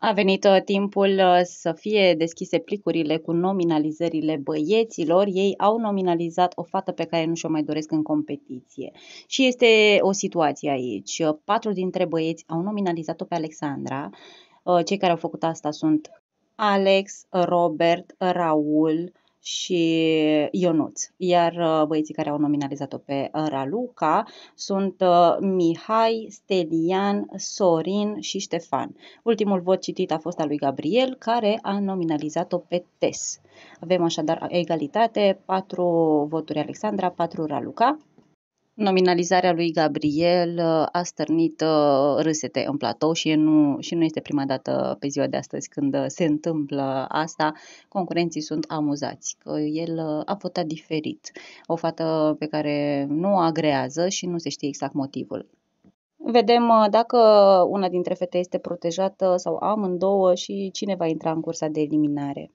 A venit uh, timpul uh, să fie deschise plicurile cu nominalizările băieților. Ei au nominalizat o fată pe care nu și-o mai doresc în competiție. Și este o situație aici. Uh, patru dintre băieți au nominalizat-o pe Alexandra. Cei care au făcut asta sunt Alex, Robert, Raul, și Ionuț. Iar uh, băieții care au nominalizat-o pe uh, Raluca sunt uh, Mihai, Stelian, Sorin și Ștefan. Ultimul vot citit a fost al lui Gabriel, care a nominalizat-o pe Tes. Avem așadar egalitate, 4 voturi Alexandra, 4 Raluca. Nominalizarea lui Gabriel uh, a stârnit uh, râsete în platou și nu, și nu este prima dată pe ziua de astăzi când uh, se întâmplă asta. Concurenții sunt amuzați că el a votat diferit. O fată pe care nu o agrează și nu se știe exact motivul. Vedem dacă una dintre fete este protejată sau amândouă și cine va intra în cursa de eliminare.